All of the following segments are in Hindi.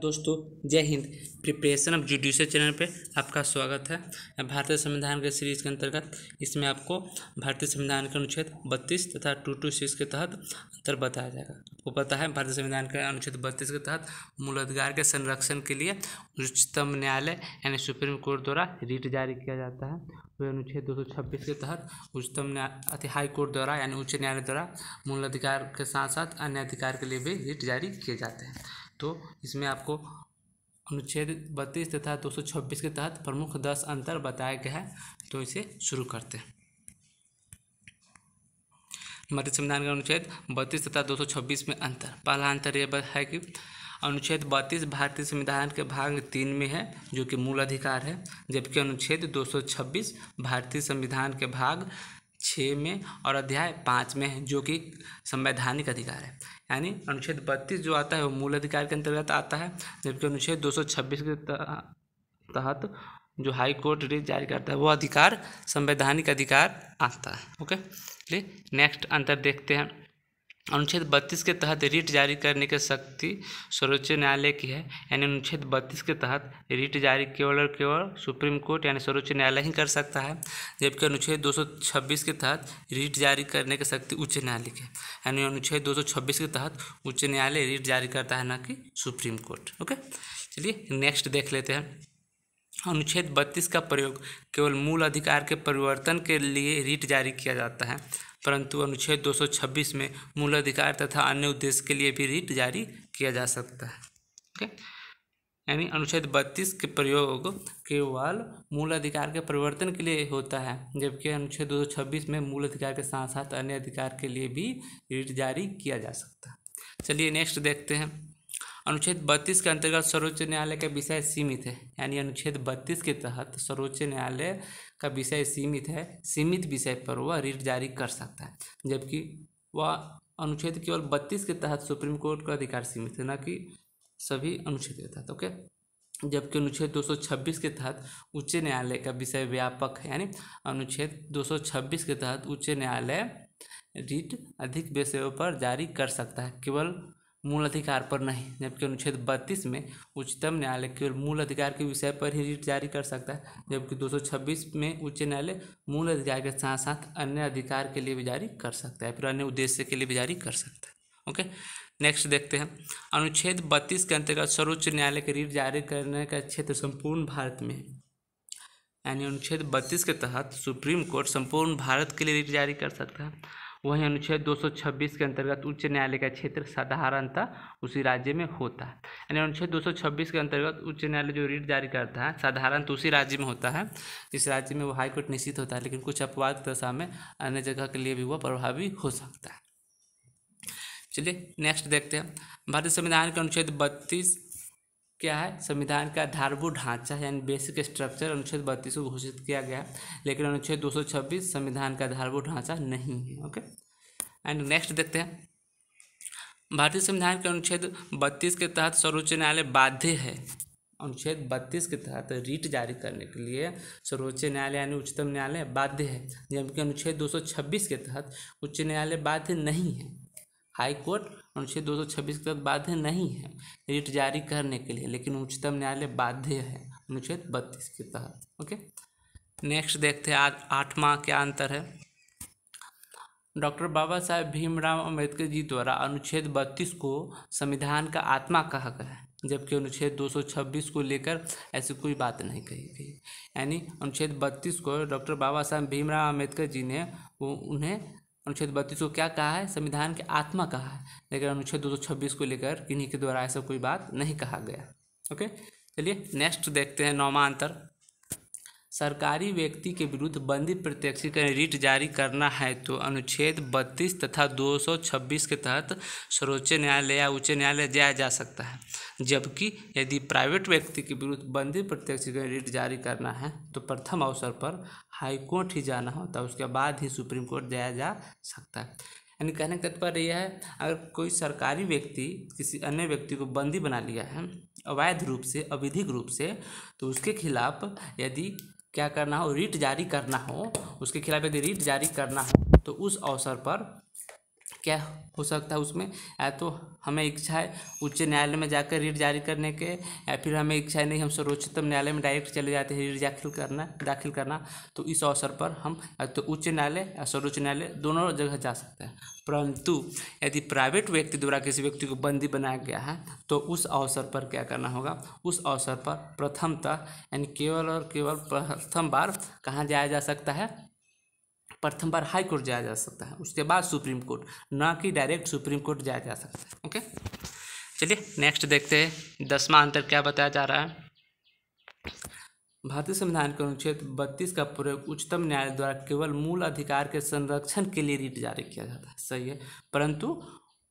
दोस्तों जय हिंद प्रिपरेशन ऑफ जुडिशियल चैनल पे आपका स्वागत है भारतीय संविधान के सीरीज के अंतर्गत इसमें आपको भारतीय संविधान के अनुच्छेद 32 तथा 226 के तहत अंतर बताया जाएगा आपको पता है भारतीय संविधान के अनुच्छेद 32 के तहत मूल अधिकार के संरक्षण के लिए उच्चतम न्यायालय यानी सुप्रीम कोर्ट द्वारा रिट जारी किया जाता है वे अनुच्छेद दो सौ छब्बीस के तहत उच्चतम न्याय अति हाई कोर्ट द्वारा यानी उच्च न्यायालय द्वारा मूल अधिकार के साथ साथ अन्य अधिकार के लिए भी रिट जारी किए जाते हैं तो इसमें आपको अनुच्छेद बत्तीस तथा दो सौ छब्बीस के तहत प्रमुख दस अंतर बताया गया है तो इसे शुरू करते हैं मध्य संविधान का अनुच्छेद बत्तीस तथा दो सौ छब्बीस में अंतर पहला अंतर यह है कि अनुच्छेद बत्तीस भारतीय संविधान के भाग तीन में है जो कि मूल अधिकार है जबकि अनुच्छेद 226 भारतीय संविधान के भाग छः में और अध्याय पाँच में है जो कि संवैधानिक अधिकार है यानी अनुच्छेद बत्तीस जो आता है वो मूल अधिकार के अंतर्गत आता है जबकि अनुच्छेद दो सौ छब्बीस के तहत जो हाई कोर्ट रेट जारी करता है वो अधिकार संवैधानिक अधिकार आता है ओके चलिए नेक्स्ट अंतर देखते हैं अनुच्छेद बत्तीस के तहत रिट जारी करने की शक्ति सर्वोच्च न्यायालय की है यानी अनुच्छेद बत्तीस के तहत रिट जारी केवल और केवल सुप्रीम कोर्ट यानी सर्वोच्च न्यायालय ही कर सकता है जबकि अनुच्छेद 226 के तहत रिट जारी करने की शक्ति उच्च न्यायालय की है यानी अनुच्छेद 226 के तहत उच्च न्यायालय रिट जारी करता है ना कि सुप्रीम कोर्ट ओके चलिए नेक्स्ट देख लेते हैं अनुच्छेद बत्तीस का प्रयोग केवल मूल अधिकार के परिवर्तन के लिए रिट जारी किया जाता है परंतु अनुच्छेद 226 में मूल अधिकार तथा अन्य उद्देश्य के लिए भी रीट जारी किया जा सकता है ओके यानी अनुच्छेद 32 के प्रयोग केवल मूल अधिकार के परिवर्तन के लिए होता है जबकि अनुच्छेद 226 में मूल अधिकार के साथ साथ अन्य अधिकार के लिए भी रीट जारी किया जा सकता है चलिए नेक्स्ट देखते हैं अनुच्छेद 32 के अंतर्गत सर्वोच्च न्यायालय का विषय सीमित है यानी अनुच्छेद 32 के तहत सर्वोच्च न्यायालय का विषय सीमित है सीमित विषय पर वह रिट जारी कर सकता है जबकि वह अनुच्छेद केवल बत्तीस के तहत सुप्रीम कोर्ट का अधिकार सीमित है न कि सभी अनुच्छेद के तहत ओके जबकि अनुच्छेद 226 के तहत उच्च न्यायालय का विषय व्यापक है यानी अनुच्छेद 226 के तहत उच्च न्यायालय रिट अधिक विषयों पर जारी कर सकता है केवल मूल अधिकार पर नहीं जबकि अनुच्छेद बत्तीस में उच्चतम न्यायालय केवल मूल अधिकार के विषय पर ही रिट जारी कर सकता है जबकि 226 में उच्च न्यायालय मूल अधिकार के साथ साथ अन्य अधिकार के लिए भी जारी कर सकता है फिर अन्य उद्देश्य के लिए भी जारी कर सकता है ओके नेक्स्ट देखते हैं अनुच्छेद बत्तीस के अंतर्गत सर्वोच्च न्यायालय के रीट जारी करने का क्षेत्र संपूर्ण भारत में यानी अनुच्छेद बत्तीस के तहत सुप्रीम कोर्ट संपूर्ण भारत के लिए रीट जारी कर सकता है वहीं अनुच्छेद 226 के अंतर्गत उच्च न्यायालय का क्षेत्र साधारणतः उसी राज्य में होता है यानी अनुच्छेद 226 के अंतर्गत उच्च न्यायालय जो रीट जारी करता है साधारणतः उसी राज्य में होता है इस राज्य में वो हाईकोर्ट निश्चित होता है लेकिन कुछ अपवाद दशा में अन्य जगह के लिए भी वह प्रभावी हो सकता है चलिए नेक्स्ट देखते हैं भारतीय संविधान के अनुच्छेद बत्तीस क्या है संविधान का आधारभूत ढांचा यानी बेसिक स्ट्रक्चर अनुच्छेद बत्तीस को घोषित किया गया लेकिन अनुच्छेद 226 संविधान का आधारभूत ढांचा नहीं है ओके एंड नेक्स्ट देखते हैं भारतीय संविधान के अनुच्छेद बत्तीस के तहत सर्वोच्च न्यायालय बाध्य है अनुच्छेद बत्तीस के तहत रीट जारी करने के लिए सर्वोच्च न्यायालय यानी उच्चतम न्यायालय बाध्य है जबकि अनुच्छेद दो के तहत उच्च न्यायालय बाध्य नहीं है हाई कोर्ट अनुच्छेद दो के तहत बाध्य नहीं है रिट जारी करने के लिए लेकिन उच्चतम न्यायालय बाध्य है अनुच्छेद बत्तीस के तहत ओके नेक्स्ट देखते हैं आज आठवां क्या अंतर है डॉक्टर बाबा साहेब भीमराव अम्बेडकर जी द्वारा अनुच्छेद बत्तीस को संविधान का आत्मा कहा गया है जबकि अनुच्छेद 226 को लेकर ऐसी कोई बात नहीं कही गई यानी अनुच्छेद 32 को डॉक्टर बाबा साहेब भीमराव अम्बेडकर जी ने वो उन्हें अनुच्छेद बत्तीस को क्या कहा है संविधान के आत्मा कहा है लेकिन अनुच्छेद दो को लेकर किन्हीं के द्वारा ऐसा कोई बात नहीं कहा गया ओके चलिए नेक्स्ट देखते हैं नौमा अंतर सरकारी व्यक्ति के विरुद्ध बंदी प्रत्यक्षीकरण रिट जारी करना है तो अनुच्छेद 32 तथा 226 के तहत सर्वोच्च न्यायालय या उच्च न्यायालय जाया जा सकता है जबकि यदि प्राइवेट व्यक्ति के विरुद्ध बंदी प्रत्यक्षीकरण रिट जारी करना है तो प्रथम अवसर पर हाईकोर्ट ही जाना होता है उसके बाद ही सुप्रीम कोर्ट जाया जा सकता है यानी कहने का तत्पर यह है अगर कोई सरकारी व्यक्ति किसी अन्य व्यक्ति को बंदी बना लिया है अवैध रूप से अविधिक रूप से तो उसके खिलाफ यदि क्या करना हो रीट जारी करना हो उसके खिलाफ यदि रीट जारी करना हो तो उस अवसर पर क्या हो सकता है उसमें या तो हमें इच्छा है उच्च न्यायालय में जाकर रीट जारी करने के या फिर हमें इच्छा है नहीं हम सर्वोच्चतम न्यायालय में डायरेक्ट चले जाते हैं रीट दाखिल करना दाखिल करना तो इस अवसर पर हम या तो उच्च न्यायालय या सर्वोच्च न्यायालय दोनों जगह जा सकते हैं परंतु यदि प्राइवेट व्यक्ति द्वारा किसी व्यक्ति को बंदी बनाया गया है तो उस अवसर पर क्या करना होगा उस अवसर पर प्रथमतः यानी केवल और केवल प्रथम बार कहाँ जाया जा सकता है प्रथम बार हाई कोर्ट जाया जा सकता है उसके बाद सुप्रीम कोर्ट ना कि डायरेक्ट सुप्रीम कोर्ट जाया जा सकता है ओके चलिए नेक्स्ट देखते हैं दसवा अंतर क्या बताया जा रहा है भारतीय संविधान के अनुच्छेद बत्तीस का प्रयोग उच्चतम न्यायालय द्वारा केवल मूल अधिकार के संरक्षण के लिए रिट जारी किया जाता है सही है परंतु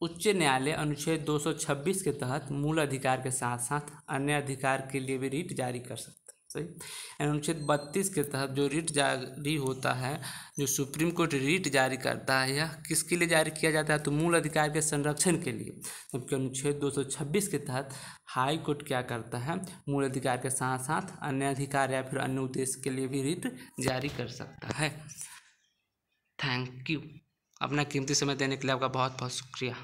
उच्च न्यायालय अनुच्छेद 226 के तहत मूल अधिकार के साथ साथ अन्य अधिकार के लिए भी रिट जारी कर सकता सही अनुच्छेद बत्तीस के तहत जो रिट जारी होता है जो सुप्रीम कोर्ट रिट जारी करता है यह किसके लिए जारी किया जाता है तो मूल अधिकार के संरक्षण के लिए जबकि अनुच्छेद 226 के तहत हाई कोर्ट क्या करता है मूल अधिकार के साथ साथ अन्य अधिकार या फिर अन्य उद्देश्य के लिए भी रिट जारी कर सकता है थैंक यू अपना कीमती समय देने के लिए आपका बहुत बहुत शुक्रिया